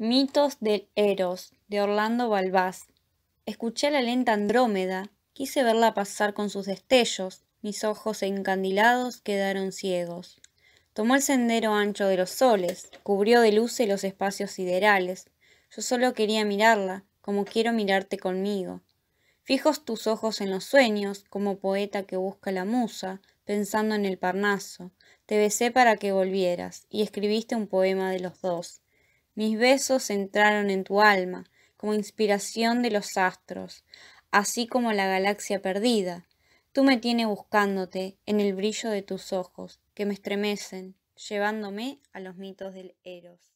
Mitos del Eros, de Orlando Balbás. Escuché la lenta Andrómeda, quise verla pasar con sus destellos, mis ojos encandilados quedaron ciegos. Tomó el sendero ancho de los soles, cubrió de luz los espacios siderales. Yo solo quería mirarla, como quiero mirarte conmigo. Fijos tus ojos en los sueños, como poeta que busca la musa, pensando en el Parnaso. Te besé para que volvieras, y escribiste un poema de los dos. Mis besos entraron en tu alma, como inspiración de los astros, así como la galaxia perdida. Tú me tienes buscándote en el brillo de tus ojos, que me estremecen, llevándome a los mitos del Eros.